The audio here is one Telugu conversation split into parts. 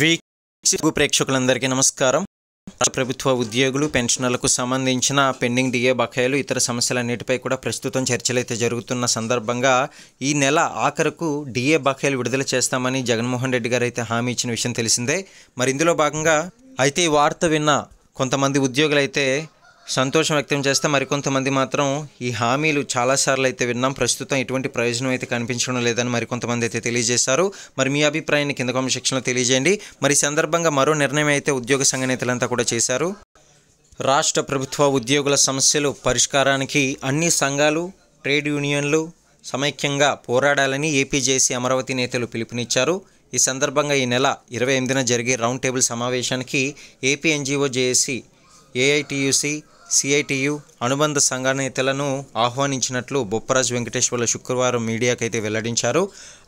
వీక్షకు ప్రేక్షకులందరికీ నమస్కారం ప్రభుత్వ ఉద్యోగులు పెన్షనర్లకు సంబంధించిన పెండింగ్ డిఏ బకాయిలు ఇతర సమస్యలన్నిటిపై కూడా ప్రస్తుతం చర్చలైతే జరుగుతున్న సందర్భంగా ఈ నెల ఆఖరకు డిఏ బకాయిలు విడుదల చేస్తామని జగన్మోహన్ రెడ్డి గారు అయితే హామీ ఇచ్చిన విషయం తెలిసిందే మరి ఇందులో భాగంగా అయితే ఈ వార్త విన్న కొంతమంది ఉద్యోగులైతే సంతోషం వ్యక్తం చేస్తే మరికొంతమంది మాత్రం ఈ హామీలు చాలాసార్లు అయితే విన్నాం ప్రస్తుతం ఎటువంటి ప్రయోజనం అయితే కనిపించడం లేదని మరికొంతమంది అయితే తెలియజేశారు మరి మీ అభిప్రాయాన్ని కింద కొమ్మ శిక్షణలో తెలియజేయండి మరి సందర్భంగా మరో నిర్ణయం అయితే ఉద్యోగ సంఘ నేతలంతా కూడా చేశారు రాష్ట్ర ప్రభుత్వ ఉద్యోగుల సమస్యలు పరిష్కారానికి అన్ని సంఘాలు ట్రేడ్ యూనియన్లు సమైక్యంగా పోరాడాలని ఏపీజేసీ అమరావతి నేతలు పిలుపునిచ్చారు ఈ సందర్భంగా ఈ నెల ఇరవై ఎనిమిదిన జరిగే రౌండ్ టేబుల్ సమావేశానికి AP NGO JAC AITUC CITU అనుబంధ సంఘనేతలను ఆహ్వానించినట్లు బొప్పరాజ్ వెంకటేశ్వర్ల శుక్రవారం మీడియాకు అయితే వెల్లడించారు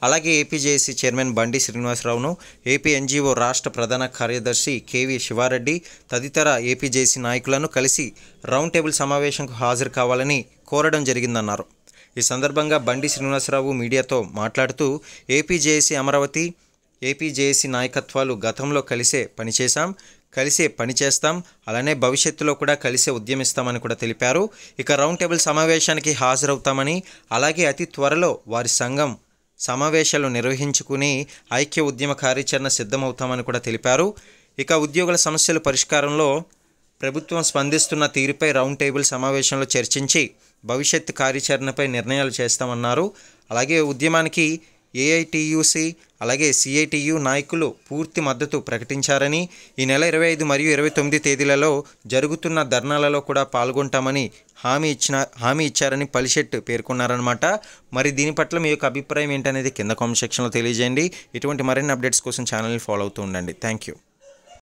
అలాగే ఏపీజేఏసీ చైర్మన్ బండి శ్రీనివాసరావును ఏపీ ఎన్జీఓ రాష్ట్ర ప్రధాన కార్యదర్శి కేవీ శివారెడ్డి తదితర ఏపీజేసీ నాయకులను కలిసి రౌండ్ టేబుల్ సమావేశంకు హాజరు కావాలని కోరడం జరిగిందన్నారు ఈ సందర్భంగా బండి శ్రీనివాసరావు మీడియాతో మాట్లాడుతూ ఏపీజేఏసీ అమరావతి ఏపీజేఏసీ నాయకత్వాలు గతంలో కలిసే పనిచేశాం కలిసే పనిచేస్తాం అలానే భవిష్యత్తులో కూడా కలిసే ఉద్యమిస్తామని కూడా తెలిపారు ఇక రౌండ్ టేబుల్ సమావేశానికి హాజరవుతామని అలాగే అతి త్వరలో వారి సంఘం సమావేశాలు నిర్వహించుకుని ఐక్య ఉద్యమ కార్యాచరణ సిద్ధమవుతామని కూడా తెలిపారు ఇక ఉద్యోగుల సమస్యల పరిష్కారంలో ప్రభుత్వం స్పందిస్తున్న తీరుపై రౌండ్ టేబుల్ సమావేశంలో చర్చించి భవిష్యత్ కార్యాచరణపై నిర్ణయాలు చేస్తామన్నారు అలాగే ఉద్యమానికి ఏఐటీయూసీ అలాగే సిఐటియు నాయకులు పూర్తి మద్దతు ప్రకటించారని ఈ నెల ఇరవై ఐదు మరియు ఇరవై తొమ్మిది తేదీలలో జరుగుతున్న ధర్నాలలో కూడా పాల్గొంటామని హామీ ఇచ్చిన హామీ ఇచ్చారని పలిశెట్ పేర్కొన్నారనమాట మరి దీని పట్ల మీ యొక్క అభిప్రాయం ఏంటనేది కింద కామెంట్ సెక్షన్లో తెలియజేయండి ఇటువంటి మరిన్ని అప్డేట్స్ కోసం ఛానల్ని ఫాలో అవుతూ ఉండండి థ్యాంక్ యూ